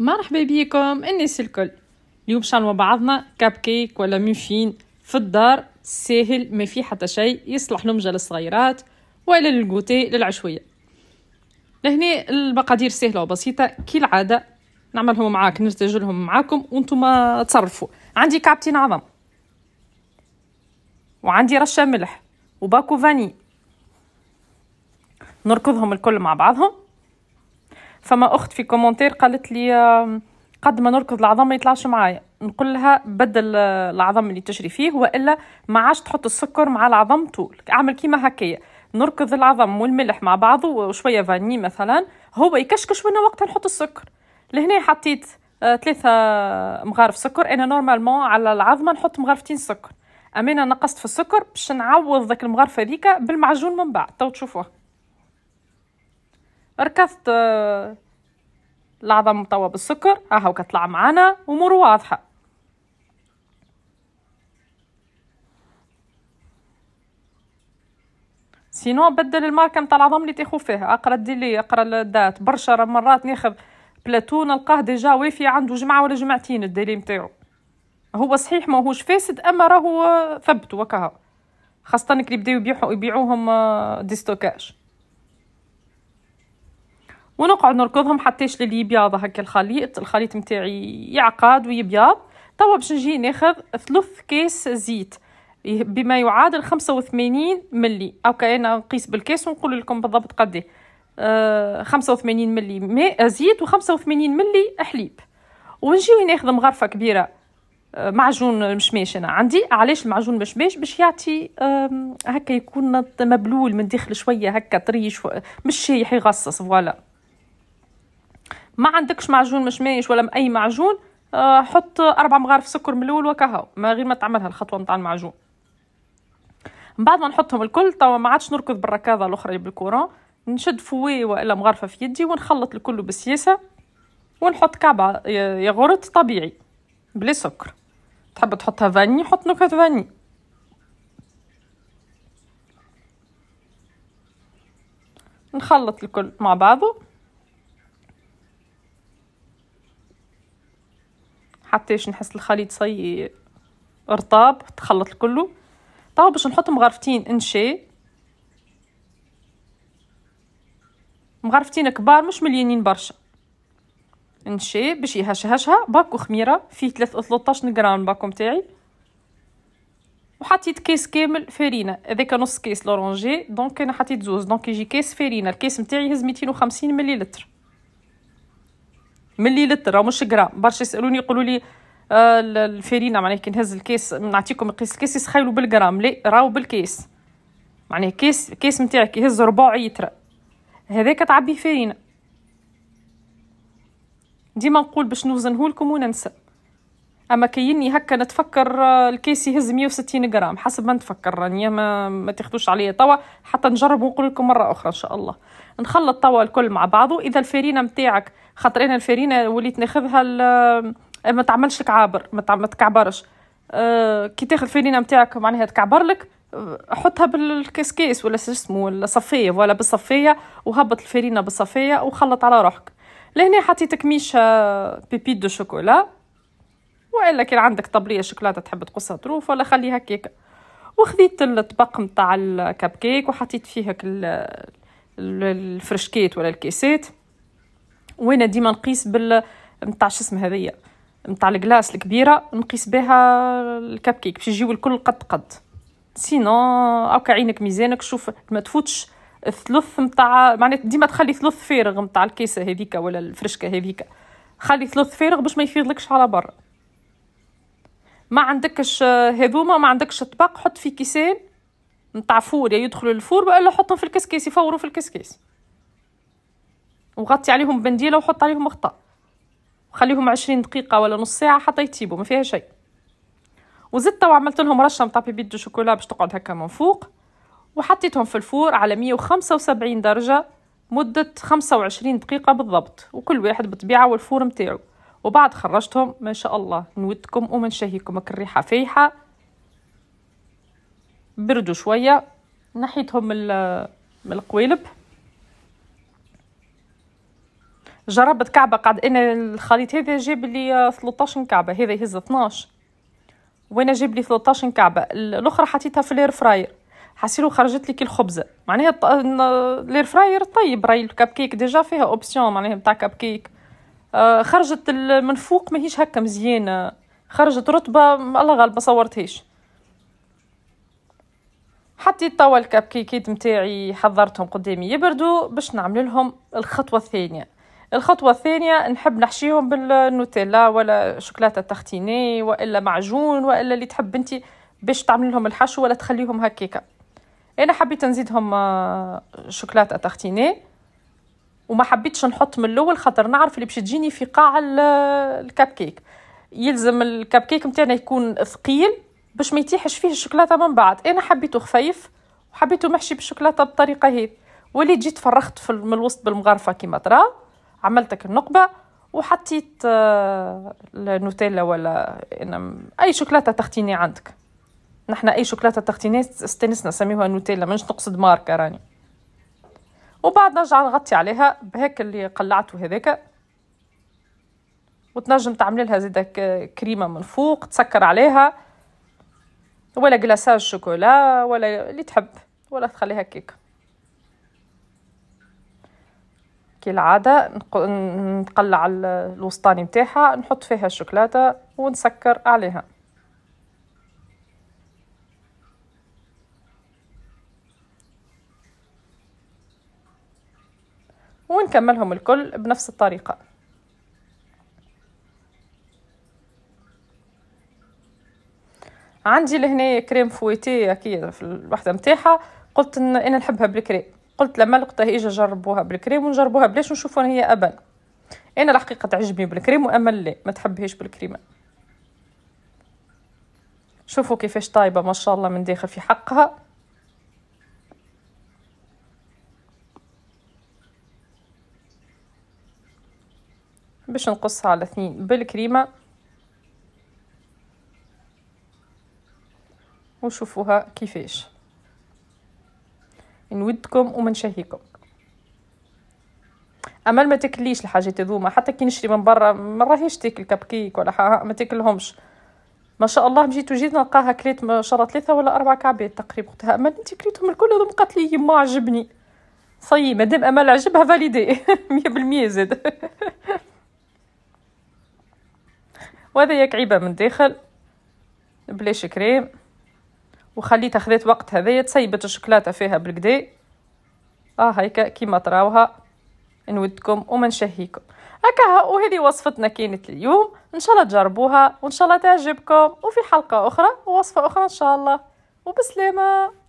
مرحبا بيكم الناس الكل اليوم شان مع بعضنا كاب كيك ولا ميفين في الدار ساهل ما في حتى شيء يصلح لمجة للصغيرات ولا للقوتي للعشوية لهنا المقادير سهلة وبسيطة كالعادة نعملهم معاك نرتجلهم معاكم وانتم تصرفوا عندي كعبتين عظم وعندي رشة ملح وباكو فاني نركضهم الكل مع بعضهم فما اخت في كومنتير قالت لي قد ما نركض العظام ما يطلعش معايا نقول لها بدل آه، العظم اللي تشري فيه والا ما عادش تحط السكر مع العظم طول اعمل كيما هكايا نركض العظم والملح مع بعضه وشويه فاني مثلا هو يكشكش وانا وقتها نحط السكر لهنا حطيت آه، ثلاثة مغارف سكر انا نورمالمون على العظمه نحط مغرفتين سكر امينة نقصت في السكر باش نعوض ذاك المغرفه ذيك بالمعجون من بعد تو تشوفوها ركضت العظم آه، مطوى بالسكر هو آه، كطلع معانا امور واضحه سينو بدل الماركه نتاع العظم اللي تاخو فيها اقرا ديلي اقرا الدات برشا مرات ناخذ بلاتون نلقاه ديجا وافي عنده جمعه ولا جمعتين الديلي نتاعو هو صحيح ماهوش فاسد اما راهو ثبت وكها خاصه اللي بداو يبيعوهم آه، ديستوكاج ونقعد نركضهم حتى يشلي لي بياض هكا الخليط الخليط متاعي يعقد ويبيض توا باش نجي ناخذ ثلث كيس زيت إيه، بما يعادل 85 ملي او انا نقيس بالكيس ونقول لكم بالضبط قد ايه 85 آه، ملي ماء زيت و85 ملي حليب ونجيو ناخذ مغرفه كبيره آه، معجون مشماش انا عندي علاش المعجون مشماش باش يعطي هكا يكون مبلول من داخل شويه هكا طري شو مش شايح يغصص فوالا ما عندكش معجون مشمايش ولا اي معجون آه، حط اربع مغارف سكر من الاول وكهو ما غير ما تعملها الخطوه نتاع المعجون من بعد ما نحطهم الكل توا ما عادش نركض بالركاضه الاخرى بالكوره نشد فوي والا مغرفه في يدي ونخلط الكل بالسياسه ونحط كعبه ياغورت طبيعي بلا سكر تحب تحطها فاني حط نكهه فاني نخلط الكل مع بعضه حتىش نحس الخليط صي رطاب تخلط الكلو طاو باش نحط مغرفتين انشي مغرفتين كبار مش مليانين برشا انشي باش يهشهشها باكو خميره فيه 3 13 غرام باكو نتاعي وحطيت كيس كامل فرينه هذاك نص كيس لورونجي دونك انا حطيت زوز دونك يجي كيس فرينه الكيس نتاعي يهز 250 مليلتر ملي لتر او مش غرام برشا يسالوني يقولوا لي آه الفرينه معناها كي نهز الكيس نعطيكم قيس الكيس يسخيلوا بالجرام لا راهو بالكيس معناها كيس كيس نتاعك يهز ربع يترا هذاك تعبي فرينه ديما نقول باش نوزنهولكم وننسى اما كيني هكا نتفكر آه، الكيس يهز 160 غرام حسب ما نتفكر راني ما ما تاخذوش عليا توا حتى نجرب ونقول لكم مره اخرى ان شاء الله نخلط توا الكل مع بعضه اذا الفرينه نتاعك خاطر انا الفرينه وليت ناخذها آه، ما تعملش لك عابر ما تكعبرش آه، كي تاخذ الفرينه نتاعك معناها تكعبر لك حطها بالكسكيس ولا اسمه ولا صفيه ولا بالصفيه وهبط الفرينه بالصفيه وخلط على روحك لهنا حطيت كميشه بيبيت دو شوكولا والا كان عندك طبليه شوكولاته تحب تقصها طروف ولا خليها كيك وخذيت الطبق نتاع الكب كيك وحطيت فيه الفرشكيت ولا الكيسات وانا ديما نقيس بال نتاع شو اسمه هذيا نتاع الكلاس الكبيره نقيس بها الكب كيك باش يجيو الكل قد قد سينو اوكا عينك ميزانك شوف ما تفوتش الثلث نتاع معناتها ديما تخلي ثلث فارغ نتاع الكيسه هذيك ولا الفرشكه هذيك خلي ثلث فارغ باش ما يفيضلكش على برا ما عندكش هذوما ما عندكش طبق حط في كيسان نتاع فور يا يدخلوا للفور والا حطهم في الكسكيس يفوروا في الكسكيس وغطي عليهم بنديله وحط عليهم مخطط وخليهم عشرين دقيقه ولا نص ساعه حتى يطيبوا ما فيها شيء وزدت وعملت لهم رشه نتاع بيبي دو شوكولا باش تقعد هكا من فوق وحطيتهم في الفور على 175 درجه مده 25 دقيقه بالضبط وكل واحد بالطبيعه والفور نتاعو وبعد خرجتهم ما شاء الله نودكم ومنشهيكم الريحة فايحة بردوا شوية نحيتهم من القوالب جربت كعبة قعد أنا الخليط هذا جاب لي 13 كعبة هذا يهز 12 وانا جاب لي 13 كعبه الاخرى حطيتها في الاير فراير حسيلو خرجت لي كي الخبزه معناها الاير فراير طيب راي الكب كيك ديجا فيها اوبسيون معناها نتاع كب كيك آه، خرجت من فوق ماهيش هكا مزيانه خرجت رطبه الله غالب ما صورتهاش حطيت توا الكب كيكات متاعي حضرتهم قدامي يبردوا باش نعمل لهم الخطوه الثانيه الخطوه الثانيه نحب نحشيهم بالنوتيلا ولا شوكولاته تختيني والا معجون والا اللي تحب انت باش تعمل لهم الحشو ولا تخليهم هكاكا انا حبيت نزيدهم آه، شوكولاته تختيني وما حبيتش نحط من الاول خاطر نعرف اللي باش تجيني في قاع الكب كيك يلزم الكب كيك نتاعنا يكون ثقيل باش ما يتيحش فيه الشوكولاته من بعد انا حبيته خفيف وحبيته محشي بالشوكولاته بطريقه هيك واللي جيت فرخت في من الوسط بالمغرفه كيما ترى عملتك النقبه وحطيت النوتيلا آه، ولا اي شوكولاته تختيني عندك نحنا اي شوكولاته تختيني استنسنا نسميوها نوتيلا مش نقصد ماركه راني وبعد نرجع نغطي عليها بهيك اللي قلعته هذاك وتنجم تعمل لها زيدا كريمه من فوق تسكر عليها ولا جلاساج شوكولا ولا اللي تحب ولا تخليها كيكه كالعادة نقلع الوسطاني نتاعها نحط فيها الشوكولاتة ونسكر عليها ونكملهم الكل بنفس الطريقة عندي لهنا كريم فويتي كي في الوحدة متاعها قلت إن أنا نحبها بالكريم قلت لما لقطة هيجي جربوها بالكريم ونجربوها بلاش ونشوف وين هي أبل أنا الحقيقة تعجبني بالكريم وأمل لا ما تحبهاش بالكريمة شوفوا كيفاش طايبة ما شاء الله من داخل في حقها باش نقصها على اثنين بالكريمة وشوفوها كيفاش نودكم ومنشهيكم اما ما تاكليش الحاجات هذوما حتى كي نشري من برا ما راهيش تاكل كيك ولا حاجه ما تاكلهمش ما شاء الله مشيت وجيت نلقاها كليت ما شاء الله ثلاثه ولا اربع كعبات تقريبا وقتها اما انت كليتهم الكل هذوما قالت لي ما عجبني صيي مادام امل عجبها فاليدي 100% زاد وهذا كعيبه من الداخل بلاش كريم وخليتها خذات وقت هذايا تسيبت الشوكولاته فيها بالكدا اه هيك كيما تراوها نودكم وما نشهيكم هكا وهذه وصفتنا كانت اليوم ان شاء الله تجربوها وان شاء الله تعجبكم وفي حلقه اخرى ووصفه اخرى ان شاء الله وبسلامه